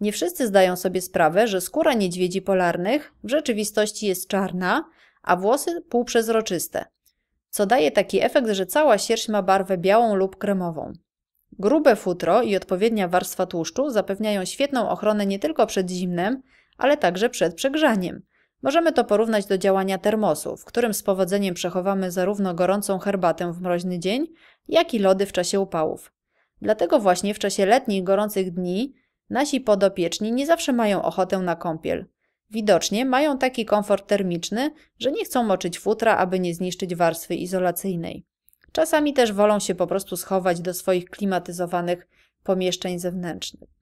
Nie wszyscy zdają sobie sprawę, że skóra niedźwiedzi polarnych w rzeczywistości jest czarna, a włosy półprzezroczyste, co daje taki efekt, że cała sierść ma barwę białą lub kremową. Grube futro i odpowiednia warstwa tłuszczu zapewniają świetną ochronę nie tylko przed zimnem, ale także przed przegrzaniem. Możemy to porównać do działania termosu, w którym z powodzeniem przechowamy zarówno gorącą herbatę w mroźny dzień, jak i lody w czasie upałów. Dlatego właśnie w czasie letnich gorących dni Nasi podopieczni nie zawsze mają ochotę na kąpiel. Widocznie mają taki komfort termiczny, że nie chcą moczyć futra, aby nie zniszczyć warstwy izolacyjnej. Czasami też wolą się po prostu schować do swoich klimatyzowanych pomieszczeń zewnętrznych.